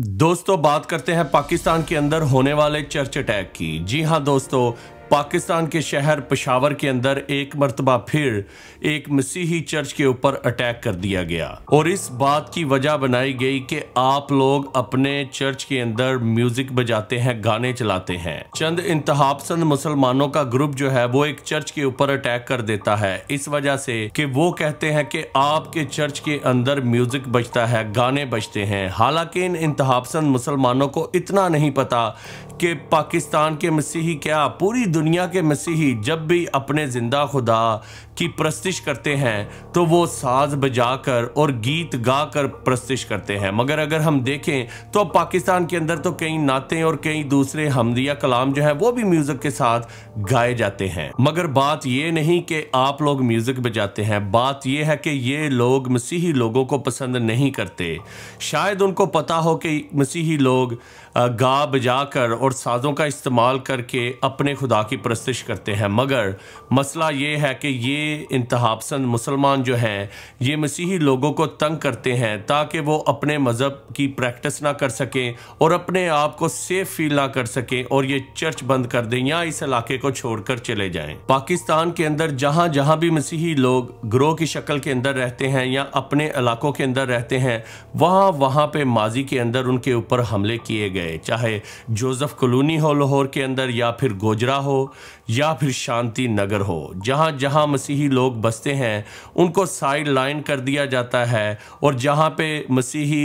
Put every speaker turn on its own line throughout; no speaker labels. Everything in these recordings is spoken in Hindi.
दोस्तों बात करते हैं पाकिस्तान के अंदर होने वाले चर्च अटैक की जी हाँ दोस्तों पाकिस्तान के शहर पशावर के अंदर एक मरतबा फिर एक मसीही चर्च के ऊपर अटैक कर दिया गया और इस बात की वजह बनाई गई कि आप लोग अपने चर्च के अंदर म्यूजिक बजाते हैं गाने चलाते हैं चंद पसंद मुसलमानों का ग्रुप जो है वो एक चर्च के ऊपर अटैक कर देता है इस वजह से कि वो कहते हैं कि आपके चर्च के अंदर म्यूजिक बजता है गाने बजते हैं हालांकि इन पसंद मुसलमानों को इतना नहीं पता कि पाकिस्तान के मसीही क्या पूरी दुनिया के मसीही जब भी अपने ज़िंदा खुदा की प्रस्तिश करते हैं तो वो साज बजाकर और गीत गाकर प्रस्तिश करते हैं मगर अगर हम देखें तो पाकिस्तान के अंदर तो कई नाते और कई दूसरे हमदिया कलाम जो है वो भी म्यूजिक के साथ गाए जाते हैं मगर बात ये नहीं कि आप लोग म्यूजिक बजाते हैं बात यह है कि ये लोग मसीही लोगों को पसंद नहीं करते शायद उनको पता हो कि मसीही लोग गा बजा कर और साजों का इस्तेमाल करके अपने खुदा की प्रस्तिश करते हैं मगर मसला ये है कि ये इंतहा पसंद मुसलमान जो हैं ये मसीही लोगों को तंग करते हैं ताकि वो अपने मज़हब की प्रैक्टिस ना कर सकें और अपने आप को सेफ फील ना कर सकें और ये चर्च बंद कर दें या इस इलाके को छोड़कर चले जाएं पाकिस्तान के अंदर जहाँ जहाँ भी मसीही लोग ग्रोह की शक्ल के अंदर रहते हैं या अपने इलाकों के अंदर रहते हैं वहाँ वहाँ पर माजी के अंदर उनके ऊपर हमले किए गए चाहे जोजफ कलोनी हो लाहौर के अंदर या फिर गोजरा हो या फिर शांति नगर हो जहाँ जहाँ मसीह मसीही लोग बसते हैं उनको साइड लाइन कर दिया जाता है और जहाँ पे मसीही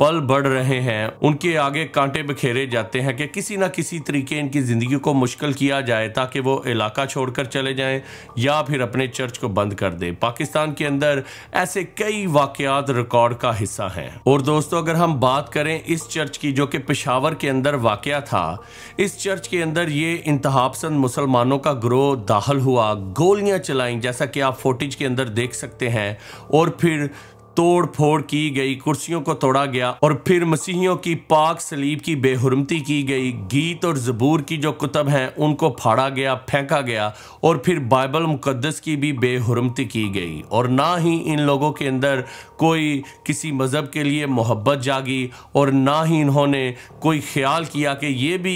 पल बढ़ रहे हैं उनके आगे कांटे बिखेरे जाते हैं कि किसी ना किसी तरीके इनकी ज़िंदगी को मुश्किल किया जाए ताकि वो इलाका छोड़कर चले जाएं या फिर अपने चर्च को बंद कर दें पाकिस्तान के अंदर ऐसे कई वाकयात रिकॉर्ड का हिस्सा हैं और दोस्तों अगर हम बात करें इस चर्च की जो कि पेशावर के अंदर वाक़ था इस चर्च के अंदर ये पसंद मुसलमानों का ग्रोह दाखिल हुआ गोलियाँ चलाईं जैसा कि आप फोटेज के अंदर देख सकते हैं और फिर तोड़ फोड़ की गई कुर्सियों को तोड़ा गया और फिर मसीहियों की पाक सलीब की बेहरमती की गई गीत और जबूर की जो कुतब हैं उनको फाड़ा गया फेंका गया और फिर बाइबल मुकदस की भी बेहरमती की गई और ना ही इन लोगों के अंदर कोई किसी मज़हब के लिए मोहब्बत जागी और ना ही इन्होंने कोई ख्याल किया कि ये भी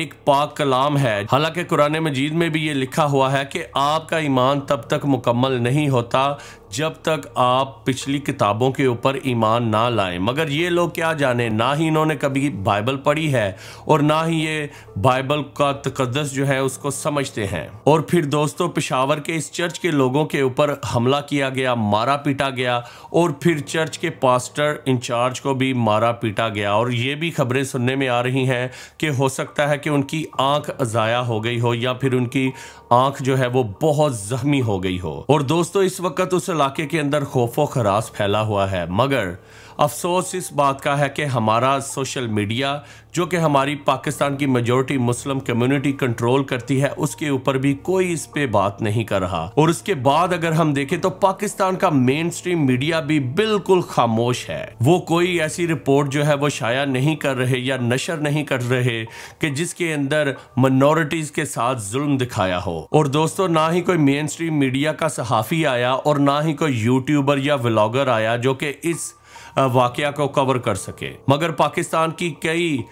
एक पाक कलाम है हालांकि कुरान मजीद में भी ये लिखा हुआ है कि आपका ईमान तब तक मुकम्मल नहीं होता जब तक आप पिछली किताबों के ऊपर ईमान ना लाएं मगर ये लोग क्या जाने ना ही इन्होंने कभी बाइबल पढ़ी है और ना ही ये बाइबल का तकदस जो है उसको समझते हैं और फिर दोस्तों पिशावर के इस चर्च के लोगों के ऊपर हमला किया गया मारा पीटा गया और फिर चर्च के पास्टर इंचार्ज को भी मारा पीटा गया और ये भी खबरें सुनने में आ रही हैं कि हो सकता है कि उनकी आंख ज़ाया हो गई हो या फिर उनकी आंख जो है वो बहुत जख्मी हो गई हो और दोस्तों इस वक्त उस इलाके के अंदर खौफ व खरास फैला हुआ है मगर अफसोस इस बात का है कि हमारा सोशल मीडिया जो कि हमारी पाकिस्तान की मेजोरिटी मुस्लिम कम्युनिटी कंट्रोल करती है उसके ऊपर भी कोई इस पे बात नहीं कर रहा और उसके बाद अगर हम देखें तो पाकिस्तान का मेन स्ट्रीम मीडिया भी बिल्कुल खामोश है वो कोई ऐसी रिपोर्ट जो है वो शाया नहीं कर रहे या नशर नहीं कर रहे कि जिसके अंदर मनोरिटीज के साथ जुल्म दिखाया हो और दोस्तों ना ही कोई मेन स्ट्रीम मीडिया का सहाफ़ी आया और ना ही कोई यूट्यूबर या व्लागर आया जो कि इस वाक़ को कवर कर सके मगर पाकिस्तान की कई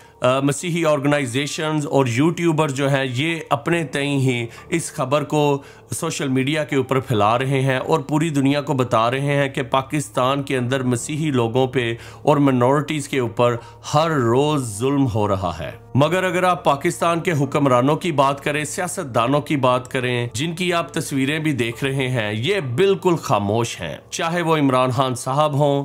मसीही ऑर्गेनाइजेशन और यूट्यूबर जो हैं ये अपने तय ही इस खबर को सोशल मीडिया के ऊपर फैला रहे हैं और पूरी दुनिया को बता रहे हैं कि पाकिस्तान के अंदर मसीही लोगों पे और मिनोरिटीज के ऊपर हर रोज़ जुल्म हो रहा है मगर अगर आप पाकिस्तान के हुक्मरानों की बात करें सियासतदानों की बात करें जिनकी आप तस्वीरें भी देख रहे हैं ये बिल्कुल खामोश हैं चाहे वो इमरान खान साहब हों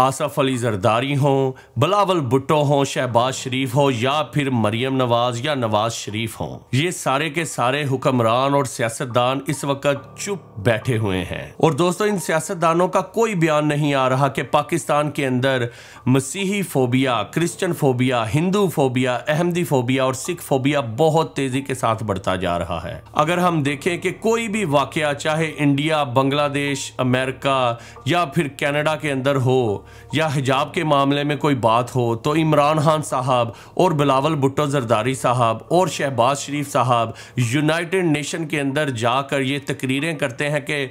आसफ अली जरदारी हों बलावल भुट्टो हों शहबाज शरीफ हो या फिर मरियम नवाज या नवाज शरीफ हों ये सारे के सारे हुक्मरान और सियासतदान इस वक्त चुप बैठे हुए हैं और दोस्तों इन सियासतदानों का कोई बयान नहीं आ रहा कि पाकिस्तान के अंदर मसीही phobia Christian phobia Hindu phobia Ahmadi phobia और सिख फोबिया बहुत तेजी के साथ बढ़ता जा रहा है अगर हम देखें कि कोई भी वाक्य चाहे इंडिया बांग्लादेश अमेरिका या फिर कैनेडा के अंदर हो या हिजाब के मामले में कोई बात हो तो इमरान खान साहब और बिलावल भुट्टो जरदारी साहब और शहबाज शरीफ साहब यूनाइटेड नेशन के अंदर जाकर ये तकरीरें करते हैं कि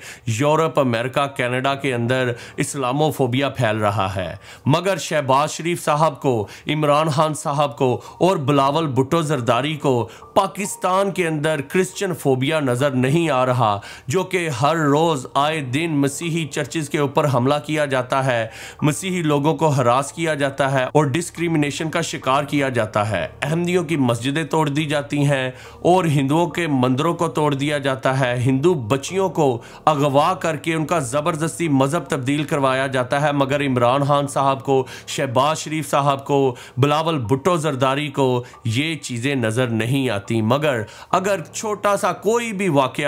यूरोप अमेरिका कनाडा के अंदर इस्लामोफोबिया फैल रहा है मगर शहबाज शरीफ साहब को इमरान खान साहब को और बिलावल भुट्टो जरदारी को पाकिस्तान के अंदर क्रिश्चन फोबिया नज़र नहीं आ रहा जो कि हर रोज़ आए दिन मसीही चर्चिज़ के ऊपर हमला किया जाता है मसीही लोगों को हरास किया जाता है और डिस्क्रिमिनेशन का शिकार किया जाता है अहमदियों की मस्जिदें तोड़ दी जाती हैं और हिंदुओं के मंदिरों को तोड़ दिया जाता है हिंदू बच्चियों को अगवा करके उनका ज़बरदस्ती मज़हब तब्दील करवाया जाता है मगर इमरान खान साहब को शहबाज शरीफ साहब को बिलावल भुट्टो जरदारी को ये चीज़ें नज़र नहीं आती मगर अगर छोटा सा कोई भी वाक़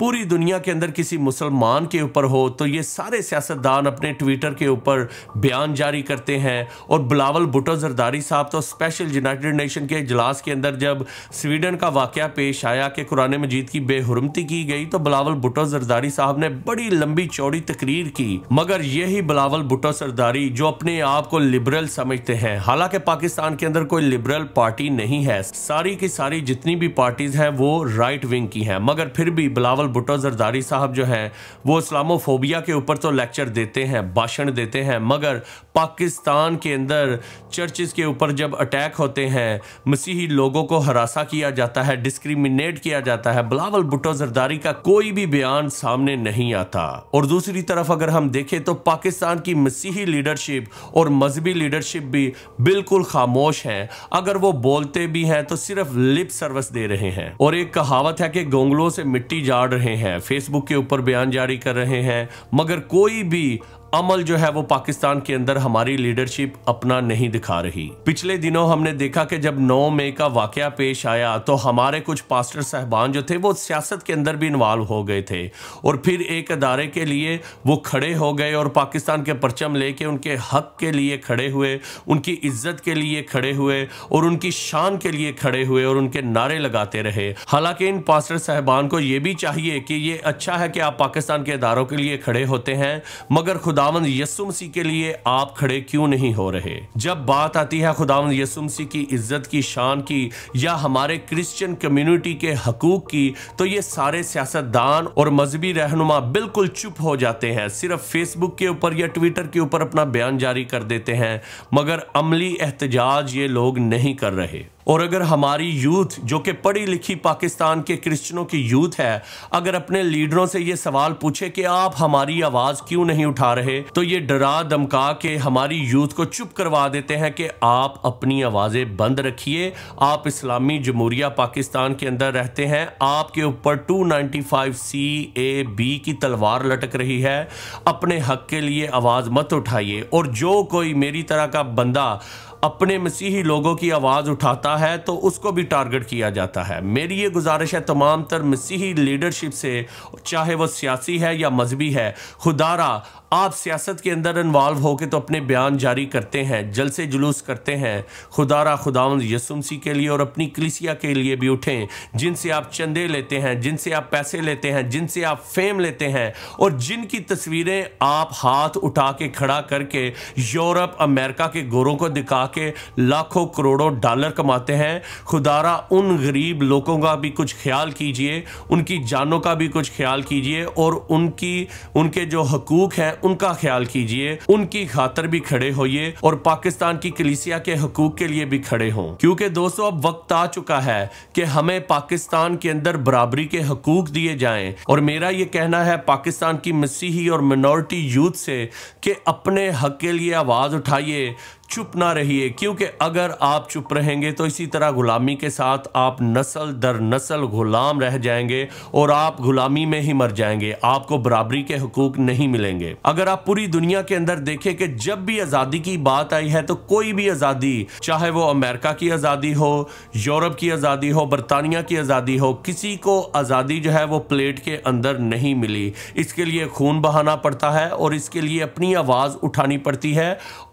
पूरी दुनिया के अंदर किसी मुसलमान के ऊपर हो तो ये सारे सियासतदान अपने ट्विटर के ऊपर बयान जारी करते हैं और बिलावल भुटो जरदारी साहब तो स्पेशल यूनाइटेड नेशन के अजलास के अंदर जब स्वीडन का वाक़ पेश आया कि कुरान मजीद की बेहरमती की गई तो बिलावल भुटो जरदारी साहब ने बड़ी लंबी चौड़ी तकरीर की मगर यही बिलावल भुटो सरदारी जो अपने आप को लिबरल समझते हैं हालांकि पाकिस्तान के अंदर कोई लिबरल पार्टी नहीं है सारी की सारी जितनी भी पार्टीज हैं वो राइट विंग की हैं मगर फिर भी बिलावल भुटो जरदारी साहब जो हैं वो इस्लामोफोबिया के ऊपर तो लेक्चर देते हैं भाषण देते हैं मगर पाकिस्तान के अंदर चर्चेज़ के ऊपर जब अटैक होते हैं मसीही लोगों को हरासा किया जाता है डिस्क्रिमिनेट किया जाता है बिलावल भुट्टो जरदारी का कोई भी बयान सामने नहीं आता और दूसरी तरफ अगर हम देखें तो पाकिस्तान की मसीही लीडरशिप और मजहबी लीडरशिप भी बिल्कुल खामोश है अगर वो बोलते भी हैं तो सिर्फ लिप सर्विस दे रहे हैं और एक कहावत है कि गोंगलों से मिट्टी जाड़ रहे हैं फेसबुक के ऊपर बयान जारी कर रहे हैं मगर कोई भी अमल जो है वो पाकिस्तान के अंदर हमारी लीडरशिप अपना नहीं दिखा रही पिछले दिनों हमने देखा कि जब 9 मई का वाकया पेश आया तो हमारे कुछ पास्टर साहबान जो थे वो सियासत के अंदर भी इन्वॉल्व हो गए थे और फिर एक अदारे के लिए वो खड़े हो गए और पाकिस्तान के परचम लेके उनके हक के लिए खड़े हुए उनकी इज्जत के लिए खड़े हुए और उनकी शान के लिए खड़े हुए और उनके नारे लगाते रहे हालांकि इन पास्टर साहबान को ये भी चाहिए कि ये अच्छा है कि आप पाकिस्तान के अदारों के लिए खड़े होते हैं मगर खुद खुदावंद यसुमसी के लिए आप खड़े क्यों नहीं हो रहे जब बात आती है खुदावंद यसुमसी की इज्जत की शान की या हमारे क्रिश्चियन कम्युनिटी के हकूक की तो ये सारे सियासतदान और मजहबी रहनुमा बिल्कुल चुप हो जाते हैं सिर्फ फेसबुक के ऊपर या ट्विटर के ऊपर अपना बयान जारी कर देते हैं मगर अमली एहतजाज ये लोग नहीं कर रहे और अगर हमारी यूथ जो कि पढ़ी लिखी पाकिस्तान के क्रिश्चनों की यूथ है अगर अपने लीडरों से ये सवाल पूछे कि आप हमारी आवाज़ क्यों नहीं उठा रहे तो ये डरा धमका के हमारी यूथ को चुप करवा देते हैं कि आप अपनी आवाज़ें बंद रखिए आप इस्लामी जमहूरिया पाकिस्तान के अंदर रहते हैं आपके ऊपर फाइव सी ए बी की तलवार लटक रही है अपने हक के लिए आवाज़ मत उठाइए और जो कोई मेरी तरह का बंदा अपने मसीही लोगों की आवाज़ उठाता है तो उसको भी टारगेट किया जाता है मेरी ये गुजारिश है तमाम तर मसीही लीडरशिप से चाहे वो सियासी है या मजहबी है खुदारा आप सियासत के अंदर इन्वॉल्व होकर तो अपने बयान जारी करते हैं जलसे जुलूस करते हैं रा खुदावन यसुमसी के लिए और अपनी कलिसिया के लिए भी उठें जिनसे आप चंदे लेते हैं जिनसे आप पैसे लेते हैं जिनसे आप फेम लेते हैं और जिनकी तस्वीरें आप हाथ उठा के खड़ा करके यूरोप अमेरिका के गोरों को दिखा के लाखों करोड़ों डॉलर कमाते हैं खुदारा उन गरीब लोगों का भी कुछ ख्याल कीजिए उनकी जानों का भी कुछ ख्याल कीजिए और उनकी उनके जो हकूक़ हैं उनका ख्याल कीजिए उनकी खातर भी खड़े होइए और पाकिस्तान की कलिसिया के हकूक के लिए भी खड़े हों क्योंकि दोस्तों अब वक्त आ चुका है कि हमें पाकिस्तान के अंदर बराबरी के हकूक दिए जाएं और मेरा ये कहना है पाकिस्तान की मसीही और मिनोरिटी यूथ से कि अपने हक के लिए आवाज़ उठाइए चुप ना रहिए क्योंकि अगर आप चुप रहेंगे तो इसी तरह गुलामी के साथ आप नस्ल दर नस्ल गुलाम रह जाएंगे और आप गुलामी में ही मर जाएंगे आपको बराबरी के हकूक नहीं मिलेंगे अगर आप पूरी दुनिया के अंदर देखें कि जब भी आज़ादी की बात आई है तो कोई भी आज़ादी चाहे वो अमेरिका की आज़ादी हो यूरोप की आज़ादी हो बरतानिया की आज़ादी हो किसी को आज़ादी जो है वो प्लेट के अंदर नहीं मिली इसके लिए खून बहाना पड़ता है और इसके लिए अपनी आवाज़ उठानी पड़ती है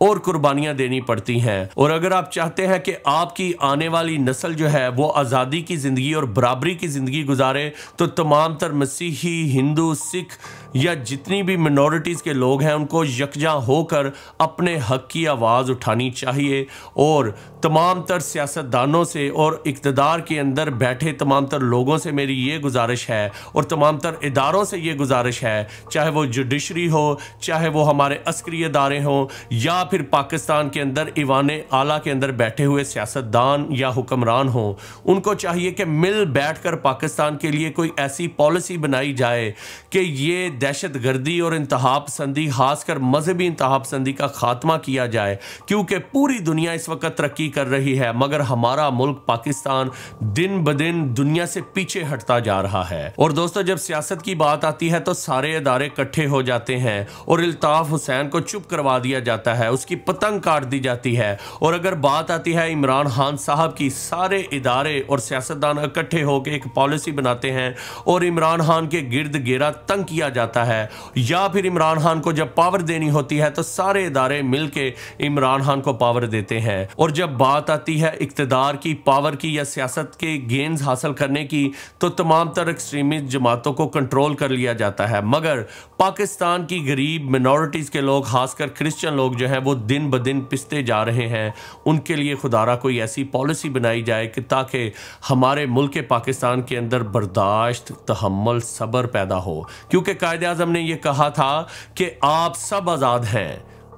और कुर्बानियां देनी पड़ती हैं और अगर आप चाहते हैं कि आपकी आने वाली नस्ल जो है वो आज़ादी की ज़िंदगी और बराबरी की ज़िंदगी गुजारे तो तमाम तर मसीही हिंदू सिख या जितनी भी मिनोरिटीज़ के लोग हैं उनको यकजा होकर अपने हक की आवाज़ उठानी चाहिए और तमाम तर सियासतदानों से और इकतदार के अंदर बैठे तमाम तर लोगों से मेरी ये गुजारिश है और तमाम तर इदारों से ये गुजारिश है चाहे वो जुडिशरी हो चाहे वो हमारे अस्करी इदारे हों या फिर पाकिस्तान के अंदर ईवान आला के अंदर बैठे हुए सियासतदान या हुक्मरान हों उनको चाहिए कि मिल बैठ कर पाकिस्तान के लिए कोई ऐसी पॉलिसी बनाई जाए कि ये दहशत गर्दी और इंतहा पसंदी खासकर मजहबी इंतहा पसंदी का खात्मा किया जाए क्योंकि पूरी दुनिया इस वक्त तरक्की कर रही है मगर हमारा मुल्क पाकिस्तान दिन ब दिन दुनिया से पीछे हटता जा रहा है और दोस्तों जब सियासत की बात आती है तो सारे इदारे इकट्ठे हो जाते हैं और अल्ताफ़ हुसैन को चुप करवा दिया जाता है उसकी पतंग काट दी जाती है और अगर बात आती है इमरान खान साहब की सारे इदारे और सियासतदान इकट्ठे होकर एक पॉलिसी बनाते हैं और इमरान खान के गिर्द गिरा तंग किया जाता जाता है या फिर इमरान खान को जब पावर देनी होती है तो सारे इदारे मिल के इमरान खान को पावर देते हैं और जब बात आती है इकतदार की पावर की या सियासत के गेंद हासिल करने की तो तमाम तर एक्सट्रीमिस्ट जमातों को कंट्रोल कर लिया जाता है मगर पाकिस्तान की गरीब मिनोरिटीज के लोग खासकर क्रिश्चियन लोग जो हैं वो दिन ब दिन पिसते जा रहे हैं उनके लिए खुदारा कोई ऐसी पॉलिसी बनाई जाए कि ताकि हमारे मुल्क पाकिस्तान के अंदर बर्दाश्त तहमल सब्र पैदा हो क्योंकि कायद आजम ने यह कहा था कि आप सब आज़ाद हैं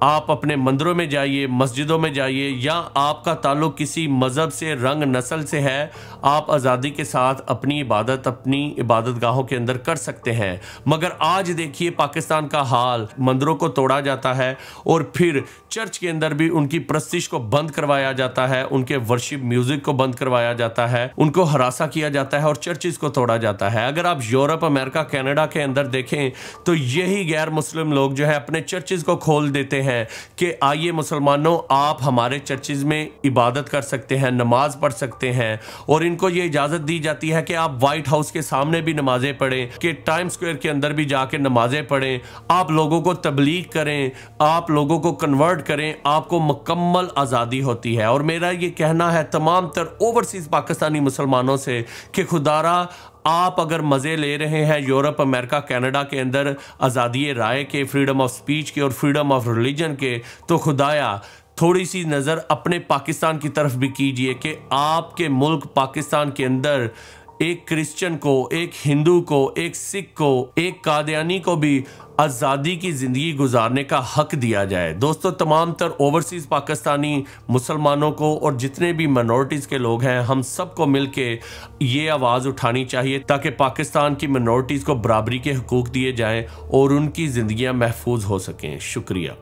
आप अपने मंदिरों में जाइए मस्जिदों में जाइए या आपका ताल्लुक किसी मज़हब से रंग नस्ल से है आप आज़ादी के साथ अपनी इबादत अपनी इबादत गाहों के अंदर कर सकते हैं मगर आज देखिए पाकिस्तान का हाल मंदिरों को तोड़ा जाता है और फिर चर्च के अंदर भी उनकी प्रस्तिश को बंद करवाया जाता है उनके वर्शिप म्यूज़िक को बंद करवाया जाता है उनको हरासा किया जाता है और चर्चिस को तोड़ा जाता है अगर आप यूरोप अमेरिका कैनेडा के अंदर देखें तो यही गैर मुस्लिम लोग जो है अपने चर्चिस को खोल देते हैं हैं कि आइए मुसलमानों आप हमारे चर्चज़ में इबादत कर सकते हैं नमाज पढ़ सकते हैं और इनको ये इजाज़त दी जाती है कि आप वाइट हाउस के सामने भी नमाजें पढ़ें कि टाइम स्क्वायर के अंदर भी जाके नमाजें पढ़ें आप लोगों को तबलीग करें आप लोगों को कन्वर्ट करें आपको मकम्मल आज़ादी होती है और मेरा ये कहना है तमाम तर ओवरसीज़ पाकिस्तानी मुसलमानों से कि खुदारा आप अगर मज़े ले रहे हैं यूरोप अमेरिका कनाडा के अंदर आज़ादी राय के फ्रीडम ऑफ स्पीच के और फ्रीडम ऑफ रिलीजन के तो खुदाया थोड़ी सी नज़र अपने पाकिस्तान की तरफ भी कीजिए कि आपके मुल्क पाकिस्तान के अंदर एक क्रिश्चियन को एक हिंदू को एक सिख को एक कादयानी को भी आज़ादी की ज़िंदगी गुजारने का हक दिया जाए दोस्तों तमाम तर ओवरसीज़ पाकिस्तानी मुसलमानों को और जितने भी मनोरिटीज़ के लोग हैं हम सबको मिल के ये आवाज़ उठानी चाहिए ताकि पाकिस्तान की मनोरिटीज़ को बराबरी के हकूक़ दिए जाएँ और उनकी ज़िंदियाँ महफूज हो सकें शुक्रिया